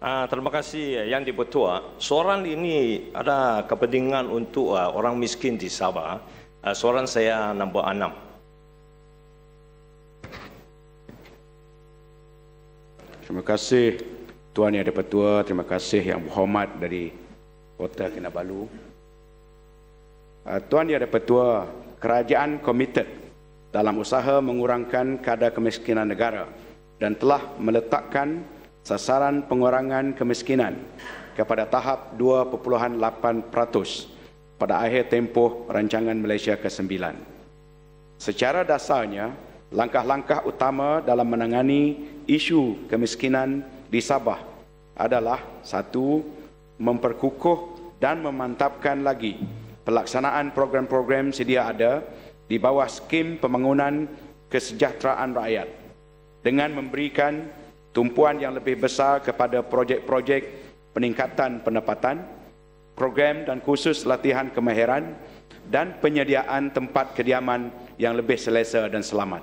Uh, terima kasih eh, Yang Dipertua. Soalan ini ada kepentingan untuk uh, orang miskin di Sabah. Uh, ah, soalan saya nombor enam. Terima kasih Tuan Yang Dipertua. Terima kasih Yang Muhammad dari Kota Kinabalu. Uh, Tuan Yang Dipertua, kerajaan komited dalam usaha mengurangkan kadar kemiskinan negara dan telah meletakkan sasaran pengurangan kemiskinan kepada tahap 2.8% pada akhir tempoh rancangan Malaysia ke-9. Secara dasarnya, langkah-langkah utama dalam menangani isu kemiskinan di Sabah adalah satu, memperkukuh dan memantapkan lagi pelaksanaan program-program sedia ada di bawah skim pembangunan kesejahteraan rakyat dengan memberikan tumpuan yang lebih besar kepada projek-projek peningkatan pendapatan, program dan khusus latihan kemahiran dan penyediaan tempat kediaman yang lebih selesa dan selamat.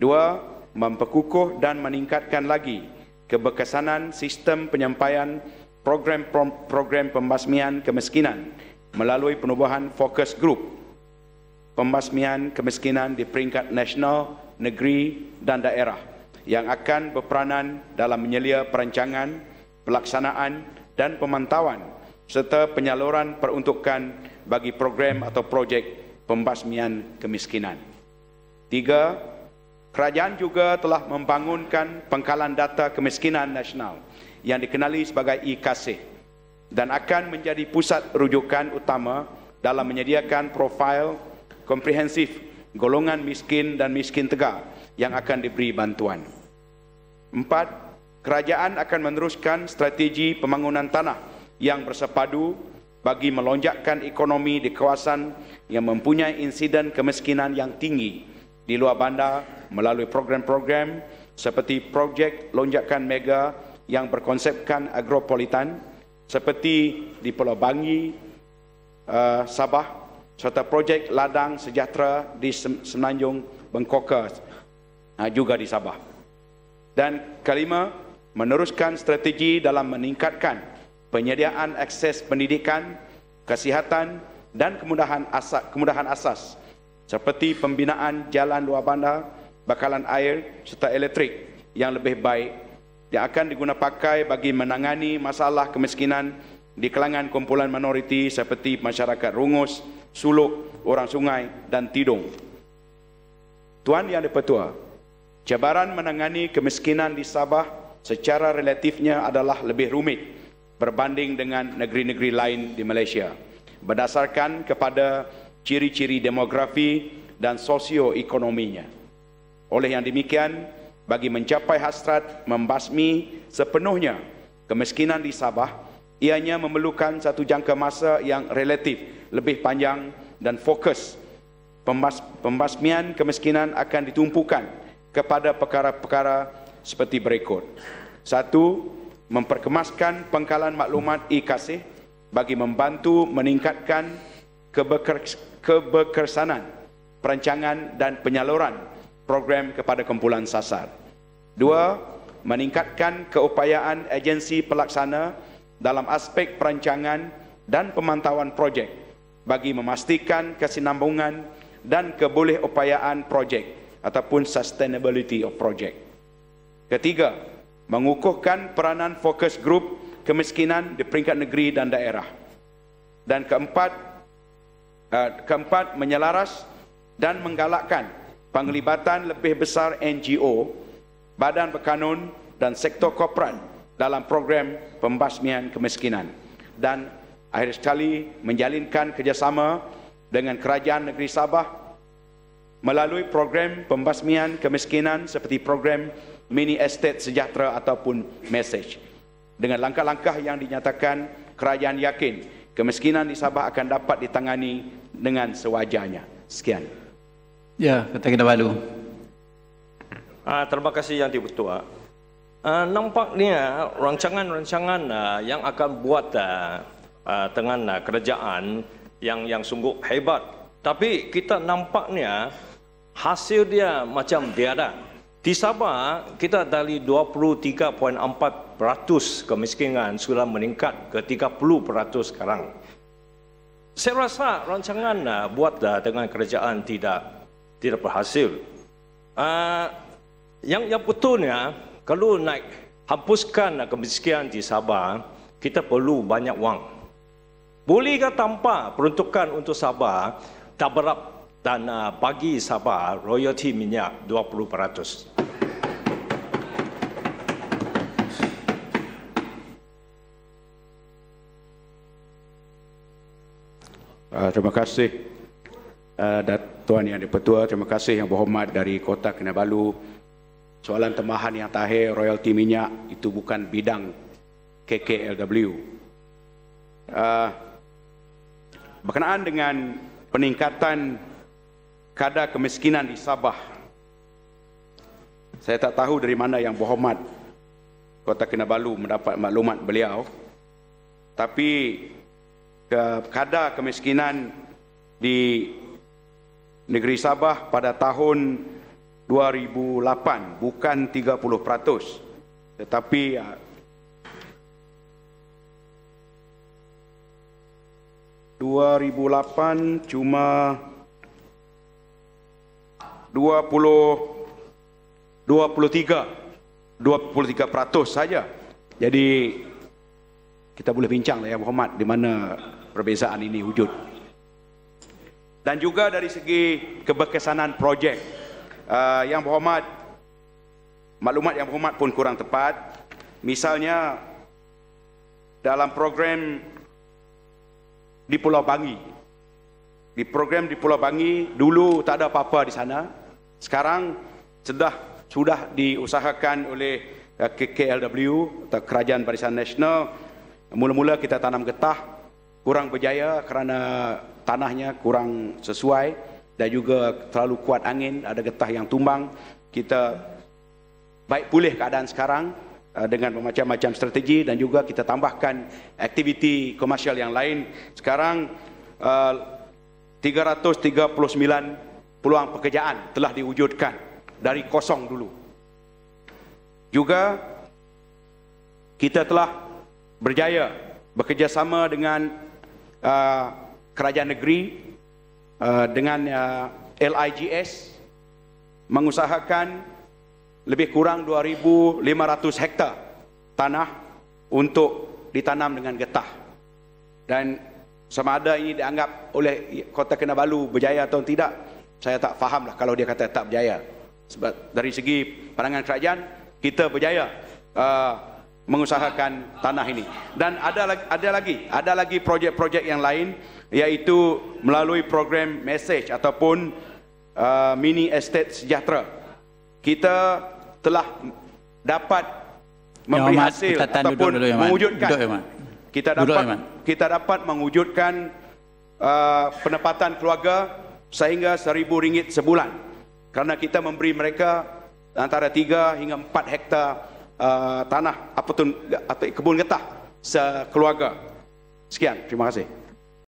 Dua, memperkukuh dan meningkatkan lagi keberkesanan sistem penyampaian program-program pembasmian kemiskinan melalui penubuhan fokus grup pembasmian kemiskinan di peringkat nasional, negeri dan daerah yang akan berperanan dalam menyelia perancangan, pelaksanaan dan pemantauan serta penyaluran peruntukan bagi program atau projek pembasmian kemiskinan. Tiga, kerajaan juga telah membangunkan pengkalan data kemiskinan nasional yang dikenali sebagai IKC dan akan menjadi pusat rujukan utama dalam menyediakan profil komprehensif golongan miskin dan miskin tegak yang akan diberi bantuan. Empat, kerajaan akan meneruskan strategi pembangunan tanah yang bersepadu bagi melonjakkan ekonomi di kawasan yang mempunyai insiden kemiskinan yang tinggi di luar bandar melalui program-program seperti projek lonjakan mega yang berkonsepkan agropolitan seperti di Pulau Bangi, eh, Sabah serta projek ladang sejahtera di Semenanjung Bengkokas nah, ha, juga di Sabah. Dan kelima, meneruskan strategi dalam meningkatkan penyediaan akses pendidikan, kesihatan dan kemudahan asas, kemudahan asas seperti pembinaan jalan luar bandar, bakalan air serta elektrik yang lebih baik yang akan pakai bagi menangani masalah kemiskinan di kalangan kumpulan minoriti seperti masyarakat rungus, suluk, orang sungai dan tidung. Tuan Yang di Pertua, Cabaran menangani kemiskinan di Sabah secara relatifnya adalah lebih rumit berbanding dengan negeri-negeri lain di Malaysia. Berdasarkan kepada ciri-ciri demografi dan sosioekonominya. Oleh yang demikian, bagi mencapai hasrat membasmi sepenuhnya kemiskinan di Sabah, ianya memerlukan satu jangka masa yang relatif lebih panjang dan fokus. Pembas pembasmian kemiskinan akan ditumpukan kepada perkara-perkara seperti berikut. Satu, memperkemaskan pengkalan maklumat e-kasih bagi membantu meningkatkan kebekersanan, perancangan dan penyaluran program kepada kumpulan sasar. Dua, meningkatkan keupayaan agensi pelaksana dalam aspek perancangan dan pemantauan projek bagi memastikan kesinambungan dan keboleh upayaan projek ataupun sustainability of project. Ketiga, mengukuhkan peranan fokus grup kemiskinan di peringkat negeri dan daerah. Dan keempat, eh, keempat menyelaras dan menggalakkan penglibatan lebih besar NGO, badan berkanun dan sektor korporat dalam program pembasmian kemiskinan. Dan akhir sekali menjalinkan kerjasama dengan kerajaan negeri Sabah melalui program pembasmian kemiskinan seperti program mini estate sejahtera ataupun message. Dengan langkah-langkah yang dinyatakan, kerajaan yakin kemiskinan di Sabah akan dapat ditangani dengan sewajarnya. Sekian. Ya, kata kita balu. Uh, terima kasih yang dibutuhkan. Uh, ah, nampaknya rancangan-rancangan uh, yang akan buat uh, uh, dengan uh, kerajaan yang yang sungguh hebat. Tapi kita nampaknya hasil dia macam tiada. Di Sabah, kita dari 23.4% kemiskinan sudah meningkat ke 30% sekarang. Saya rasa rancangan uh, buat uh, dengan kerajaan tidak tidak berhasil. Uh, yang yang betulnya, kalau naik hapuskan uh, kemiskinan di Sabah, kita perlu banyak wang. Bolehkah tanpa peruntukan untuk Sabah, tak berapa dan uh, ah, bagi Sabah royalty minyak 20%. Uh, ah, terima kasih uh, Tuan Yang Dipertua, terima kasih yang berhormat dari Kota Kinabalu. Soalan tambahan yang terakhir, royalti minyak itu bukan bidang KKLW. Uh, berkenaan dengan peningkatan kadar kemiskinan di Sabah. Saya tak tahu dari mana yang berhormat Kota Kinabalu mendapat maklumat beliau. Tapi ke kadar kemiskinan di negeri Sabah pada tahun 2008 bukan 30% tetapi ya, uh, 2008 cuma 23% saja. Jadi kita boleh bincanglah ya Muhammad di mana perbezaan ini wujud. Dan juga dari segi keberkesanan projek uh, yang Muhammad maklumat yang Muhammad pun kurang tepat. Misalnya dalam program di Pulau Bangi. Di program di Pulau Bangi dulu tak ada apa-apa di sana, sekarang sudah sudah diusahakan oleh eh, KKLW atau Kerajaan Barisan Nasional mula-mula kita tanam getah kurang berjaya kerana tanahnya kurang sesuai dan juga terlalu kuat angin ada getah yang tumbang kita baik pulih keadaan sekarang eh, dengan macam-macam strategi dan juga kita tambahkan aktiviti komersial yang lain sekarang 339 eh, peluang pekerjaan telah diwujudkan dari kosong dulu. Juga kita telah berjaya bekerjasama dengan uh, kerajaan negeri uh, dengan uh, LIGS mengusahakan lebih kurang 2500 hektar tanah untuk ditanam dengan getah. Dan sama ada ini dianggap oleh Kota Kinabalu berjaya atau tidak, saya tak faham lah kalau dia kata tak berjaya. Sebab dari segi pandangan kerajaan, kita berjaya uh, mengusahakan tanah ini. Dan ada, ada lagi, ada lagi projek-projek yang lain, iaitu melalui program message ataupun uh, mini estate sejahtera. Kita telah dapat memberi ya, ataupun dulu, ya, dulu, mewujudkan. Duduk, ya, kita ya, dapat, duduk, kita dapat mewujudkan uh, penempatan keluarga sehingga seribu ringgit sebulan kerana kita memberi mereka antara tiga hingga empat hektar uh, tanah apa tu, atau kebun getah sekeluarga. Sekian, terima kasih.